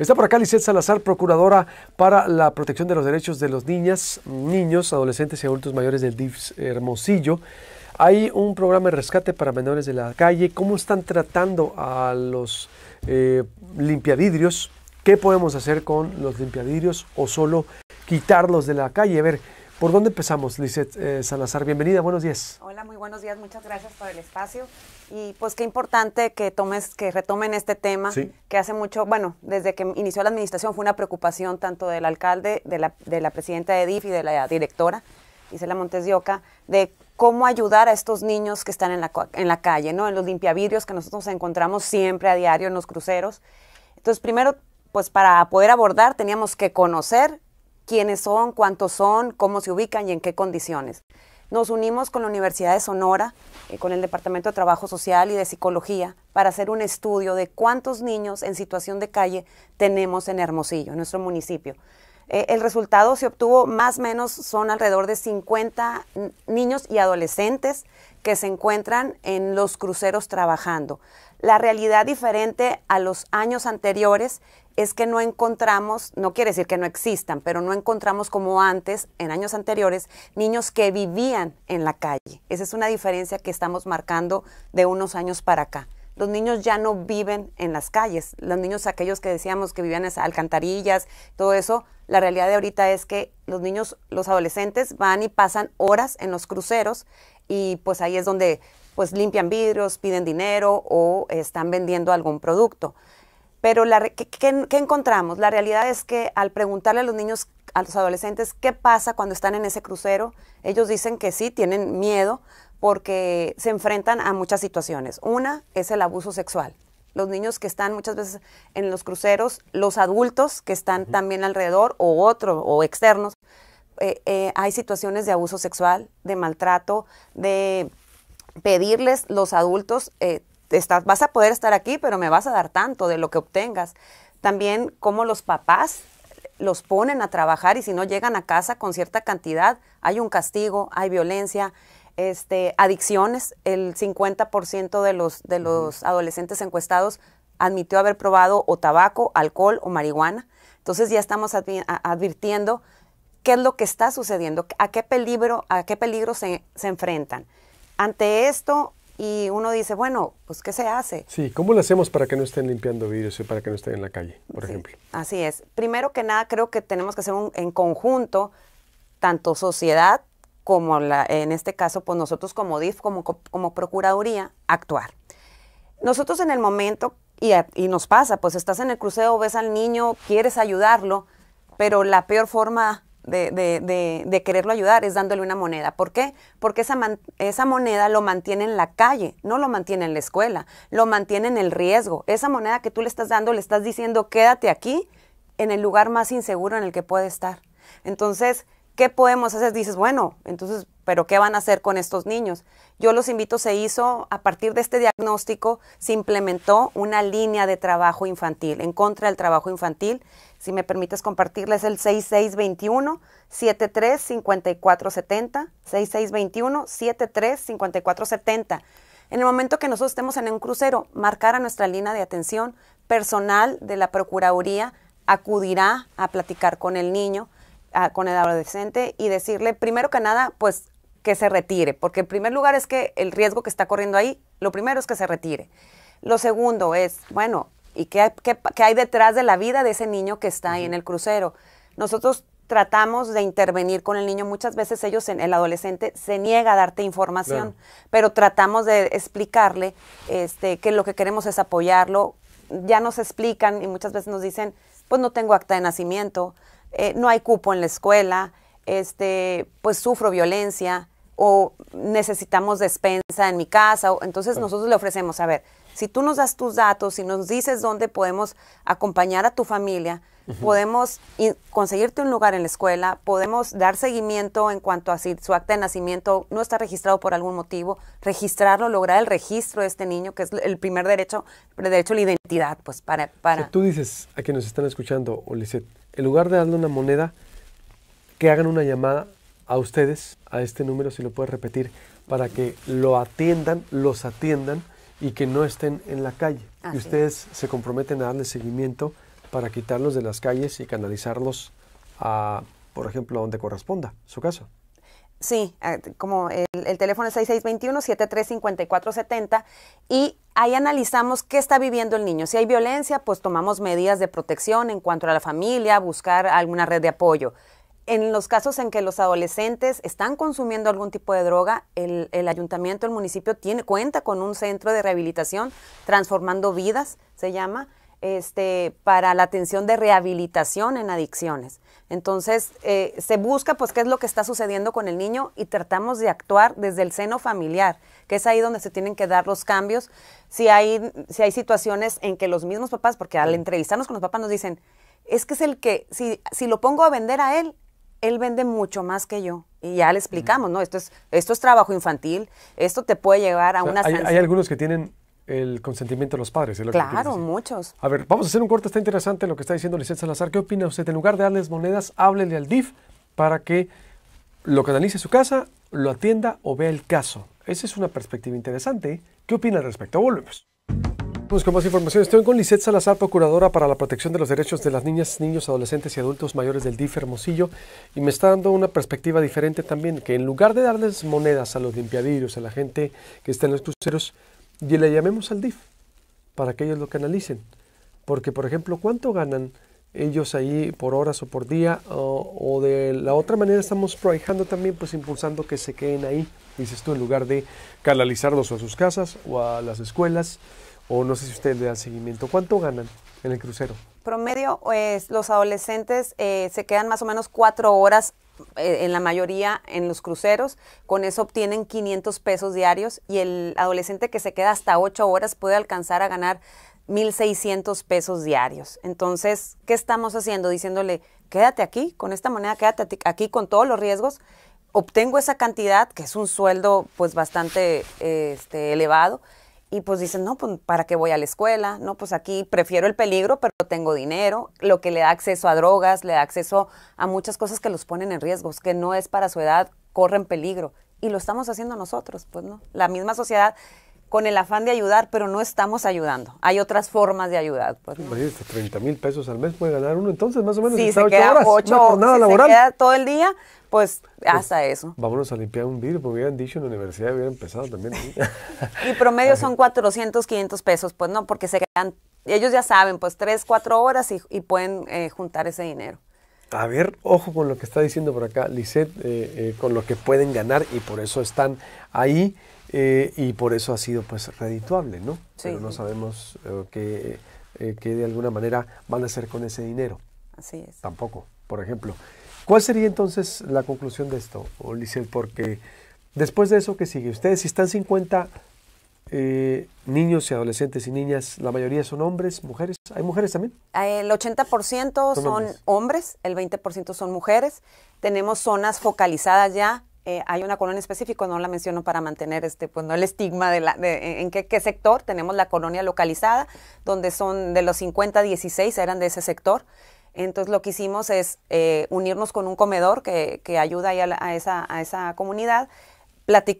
Está por acá Lizeth Salazar, procuradora para la protección de los derechos de los niñas, niños, adolescentes y adultos mayores del DIF Hermosillo. Hay un programa de rescate para menores de la calle. ¿Cómo están tratando a los limpiadidrios? Eh, limpiavidrios? ¿Qué podemos hacer con los limpiavidrios o solo quitarlos de la calle? A ver, ¿Por dónde empezamos, Lizeth eh, Salazar? Bienvenida, buenos días. Hola, muy buenos días, muchas gracias por el espacio. Y pues qué importante que tomes, que retomen este tema, que hace mucho, bueno, desde que inició la administración fue una preocupación tanto del alcalde, de la, presidenta de DIF y de la directora, Isela Montes de Oca, de cómo ayudar a estos niños que están en la, en la calle, ¿no? En los limpiavidrios que nosotros encontramos siempre a diario en los cruceros. Entonces, primero, pues para poder abordar teníamos que conocer quiénes son, cuántos son, cómo se ubican y en qué condiciones. Nos unimos con la Universidad de Sonora, y eh, con el Departamento de Trabajo Social y de Psicología, para hacer un estudio de cuántos niños en situación de calle tenemos en Hermosillo, en nuestro municipio. Eh, el resultado se obtuvo más o menos, son alrededor de 50 niños y adolescentes que se encuentran en los cruceros trabajando. La realidad diferente a los años anteriores es que no encontramos, no quiere decir que no existan, pero no encontramos como antes, en años anteriores, niños que vivían en la calle. Esa es una diferencia que estamos marcando de unos años para acá. Los niños ya no viven en las calles. Los niños, aquellos que decíamos que vivían en alcantarillas, todo eso, la realidad de ahorita es que los niños, los adolescentes van y pasan horas en los cruceros, y pues ahí es donde pues limpian vidrios, piden dinero o están vendiendo algún producto. Pero la, ¿qué, qué encontramos? La realidad es que al preguntarle a los niños, a los adolescentes, qué pasa cuando están en ese crucero, ellos dicen que sí, tienen miedo porque se enfrentan a muchas situaciones. Una es el abuso sexual. Los niños que están muchas veces en los cruceros, los adultos que están también alrededor o otros o externos eh, eh, hay situaciones de abuso sexual, de maltrato, de pedirles los adultos, eh, vas a poder estar aquí, pero me vas a dar tanto de lo que obtengas. También como los papás los ponen a trabajar y si no llegan a casa con cierta cantidad, hay un castigo, hay violencia. Este, adicciones, el 50% de los, adolescentes encuestados admitió haber probado o tabaco, alcohol o marihuana. Entonces ya estamos advirtiendo qué es lo que está sucediendo, a qué peligro, a qué peligro se, enfrentan. Ante esto, y uno dice, bueno, pues ¿qué se hace? Sí, ¿cómo lo hacemos para que no estén limpiando vidrios y para que no estén en la calle, por ejemplo? Así es. Primero que nada, creo que tenemos que hacer un, en conjunto, tanto sociedad como la, en este caso, pues nosotros como DIF, como, como Procuraduría, actuar. Nosotros en el momento, y, y nos pasa, pues estás en el cruceo, ves al niño, quieres ayudarlo, pero la peor forma de, quererlo ayudar es dándole una moneda. ¿Por qué? Porque esa, esa moneda lo mantiene en la calle, no lo mantiene en la escuela, lo mantiene en el riesgo. Esa moneda que tú le estás dando, le estás diciendo, quédate aquí, en el lugar más inseguro en el que puede estar. Entonces, ¿qué podemos hacer? Dices, bueno, entonces, pero ¿qué van a hacer con estos niños? Yo los invito, se hizo, a partir de este diagnóstico, se implementó una línea de trabajo infantil, en contra del trabajo infantil, si me permites compartirles es el 6621-735470, 6621-735470. En el momento que nosotros estemos en un crucero, marcar a nuestra línea de atención personal de la Procuraduría acudirá a platicar con el niño, ah, con el adolescente y decirle, primero que nada, pues que se retire, porque en primer lugar es que el riesgo que está corriendo ahí, lo primero es que se retire. Lo segundo es, bueno, y qué, hay detrás de la vida de ese niño que está ahí en el crucero. Nosotros tratamos de intervenir con el niño. Muchas veces ellos, el adolescente, se niega a darte información, pero tratamos de explicarle este, que lo que queremos es apoyarlo. Ya nos explican y muchas veces nos dicen, pues no tengo acta de nacimiento, eh, no hay cupo en la escuela, este, pues sufro violencia o necesitamos despensa en mi casa. entonces nosotros le ofrecemos, a ver, si tú nos das tus datos, si nos dices dónde podemos acompañar a tu familia, podemos conseguirte un lugar en la escuela, podemos dar seguimiento en cuanto a si su acta de nacimiento no está registrado por algún motivo, registrarlo, lograr el registro de este niño, que es el primer derecho, el derecho a la identidad, pues para... para... tú dices a quienes nos están escuchando, Olicet, en lugar de darle una moneda, que hagan una llamada a ustedes, a este número, si lo puede repetir, para que lo atiendan, los atiendan y que no estén en la calle. y ustedes se comprometen a darle seguimiento para quitarlos de las calles y canalizarlos a, por ejemplo, a donde corresponda, su caso. Sí, eh, como el, el teléfono es 6621-735470 y ahí analizamos qué está viviendo el niño. Si hay violencia, pues tomamos medidas de protección en cuanto a la familia, buscar alguna red de apoyo en los casos en que los adolescentes están consumiendo algún tipo de droga, el, ayuntamiento, el municipio tiene, cuenta con un centro de rehabilitación, Transformando Vidas se llama, este, para la atención de rehabilitación en adicciones. Entonces, eh, se busca pues qué es lo que está sucediendo con el niño y tratamos de actuar desde el seno familiar, que es ahí donde se tienen que dar los cambios. Si hay, si hay situaciones en que los mismos papás, porque al entrevistarnos con los papás nos dicen, es que es el que, si, si lo pongo a vender a él, él vende mucho más que yo. Y ya le explicamos, ¿no? Esto es, esto es trabajo infantil, esto te puede llevar a una... Hay, hay algunos que tienen el consentimiento de los padres. Es claro, muchos. A ver, vamos a hacer un corte, está interesante lo que está diciendo Licencia Salazar. ¿Qué opina usted? En lugar de darles monedas, háblele al DIF para que lo canalice en su casa, lo atienda o vea el caso. Esa es una perspectiva interesante. ¿Qué opina al respecto? Volvemos. Pues con más información, estoy con Lisette Salazar, procuradora para la protección de los derechos de las niñas, niños, adolescentes y adultos mayores del DIF Hermosillo, y me está dando una perspectiva diferente también, que en lugar de darles monedas a los limpiadillos, a la gente que está en los cruceros, y le llamemos al DIF para que ellos lo canalicen. Porque, por ejemplo, ¿cuánto ganan ellos ahí por horas o por día? O, de la otra manera estamos proyectando también, pues impulsando que se queden ahí, dices tú, en lugar de canalizarlos a sus casas o a las escuelas o no sé si ustedes le dan seguimiento, ¿cuánto ganan en el crucero? Promedio, pues, los adolescentes eh, se quedan más o menos cuatro horas eh, en la mayoría en los cruceros, con eso obtienen 500 pesos diarios y el adolescente que se queda hasta ocho horas puede alcanzar a ganar 1.600 pesos diarios. Entonces, ¿qué estamos haciendo? Diciéndole, quédate aquí con esta moneda, quédate aquí con todos los riesgos, obtengo esa cantidad, que es un sueldo pues bastante este, elevado, y pues dicen, no, pues para qué voy a la escuela, no, pues aquí prefiero el peligro, pero tengo dinero, lo que le da acceso a drogas, le da acceso a muchas cosas que los ponen en riesgos, que no es para su edad, corren peligro. Y lo estamos haciendo nosotros, pues no. La misma sociedad con el afán de ayudar, pero no estamos ayudando. Hay otras formas de ayudar. Pues, 30 mil pesos al mes puede ganar uno, entonces más o menos. Si está se queda horas, una jornada laboral. Se queda todo el día, pues, pues, hasta eso. Vámonos a limpiar un vidrio, porque hubieran dicho en la universidad, hubieran empezado también. y promedio son 400, 500 pesos, pues no, porque se quedan, ellos ya saben, pues tres, cuatro horas y, pueden eh, juntar ese dinero. A ver, ojo con lo que está diciendo por acá Lisette, eh, eh, con lo que pueden ganar y por eso están ahí. Eh, y por eso ha sido pues redituable, ¿no? Pero no sabemos eh, eh, qué de alguna manera van a hacer con ese dinero. Así es. Tampoco, por ejemplo. ¿Cuál sería entonces la conclusión de esto, Ulises? Porque después de eso, ¿qué sigue? Ustedes, si están 50 niños y adolescentes y niñas, la mayoría son hombres, mujeres. ¿Hay mujeres también? El 80% son, hombres? hombres, el 20% son mujeres. Tenemos zonas focalizadas ya eh, hay una colonia específica, no la menciono para mantener este, pues, el estigma de, la, de en qué, sector, tenemos la colonia localizada, donde son de los 50, 16 eran de ese sector. Entonces lo que hicimos es eh, unirnos con un comedor que, ayuda a, esa, comunidad,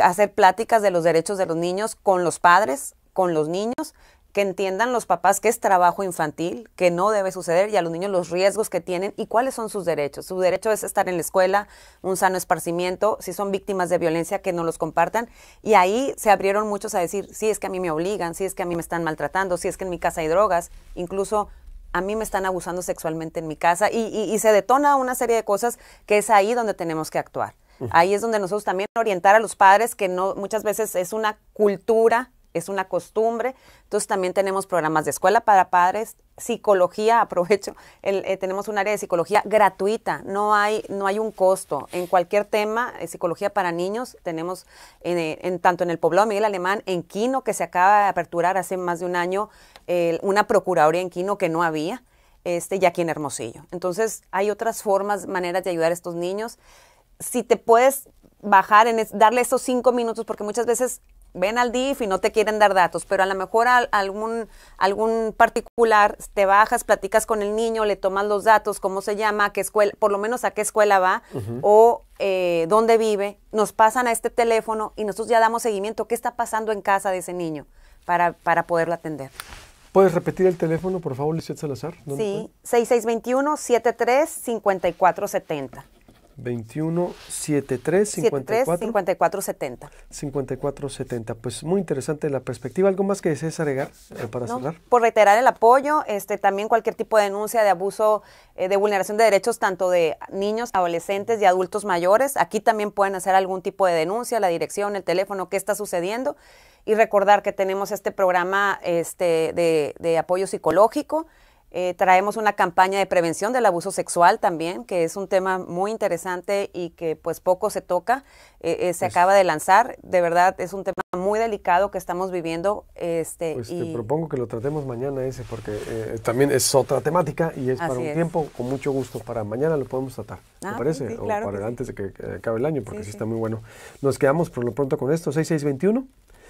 hacer pláticas de los derechos de los niños con los padres, con los niños, que entiendan los papás que es trabajo infantil, que no debe suceder y a los niños los riesgos que tienen y cuáles son sus derechos. Su derecho es estar en la escuela, un sano esparcimiento, si son víctimas de violencia que no los compartan y ahí se abrieron muchos a decir, si sí, es que a mí me obligan, si sí, es que a mí me están maltratando, si sí, es que en mi casa hay drogas, incluso a mí me están abusando sexualmente en mi casa y, se detona una serie de cosas que es ahí donde tenemos que actuar. Ahí es donde nosotros también orientar a los padres que no muchas veces es una cultura es una costumbre. Entonces también tenemos programas de escuela para padres, psicología, aprovecho, eh, tenemos un área de psicología gratuita, no hay, no hay un costo. En cualquier tema, eh, psicología para niños, tenemos eh, en, tanto en el poblado Miguel Alemán, en Quino, que se acaba de aperturar hace más de un año, una procuraduría en Quino que no había, este, y aquí en Hermosillo. Entonces hay otras formas, maneras de ayudar a estos niños. Si te puedes bajar, en darle esos cinco minutos, porque muchas veces ven al DIF y no te quieren dar datos, pero a lo mejor algún, algún particular te bajas, platicas con el niño, le tomas los datos, cómo se llama, qué escuela, por lo menos a qué escuela va o eh, dónde vive, nos pasan a este teléfono y nosotros ya damos seguimiento, qué está pasando en casa de ese niño para, poderlo atender. ¿Puedes repetir el teléfono, por favor, Lisette Salazar? Sí, 6621-735470. 21 73 54 70. 54 70. Pues muy interesante la perspectiva. ¿Algo más que desees agregar eh, para cerrar? Por reiterar el apoyo, este también cualquier tipo de denuncia de abuso, eh, de vulneración de derechos tanto de niños, adolescentes y adultos mayores. Aquí también pueden hacer algún tipo de denuncia, la dirección, el teléfono, qué está sucediendo y recordar que tenemos este programa este, de, de apoyo psicológico eh, traemos una campaña de prevención del abuso sexual también, que es un tema muy interesante y que pues poco se toca, eh, eh, se pues acaba de lanzar. De verdad es un tema muy delicado que estamos viviendo. Este, pues te propongo que lo tratemos mañana ese, porque también es otra temática y es para un tiempo con mucho gusto. Para mañana lo podemos tratar, ¿te ah, parece? o para antes de que acabe el año, porque está muy bueno. Nos quedamos por lo pronto con esto, 6621.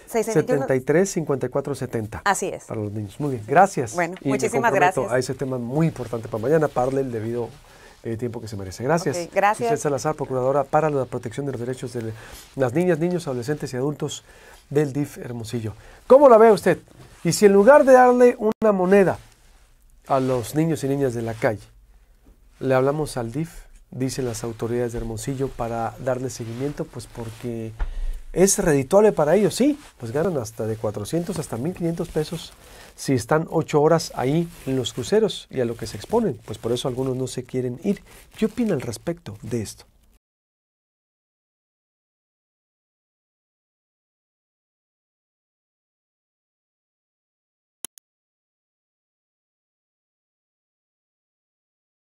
73-54-70. Así es. Para los niños. Muy bien, gracias. Bueno, muchísimas gracias. A ese tema muy importante para mañana, parle el debido eh, tiempo que se merece. Gracias. gracias. Giselle Salazar, Procuradora para la Protección de los Derechos de las Niñas, Niños, Adolescentes y Adultos del DIF Hermosillo. ¿Cómo la ve usted? Y si en lugar de darle una moneda a los niños y niñas de la calle, le hablamos al DIF, dicen las autoridades de Hermosillo, para darle seguimiento, pues porque es redituable para ellos, sí, pues ganan hasta de 400 hasta 1500 pesos si están 8 horas ahí en los cruceros y a lo que se exponen, pues por eso algunos no se quieren ir. ¿Qué opina al respecto de esto?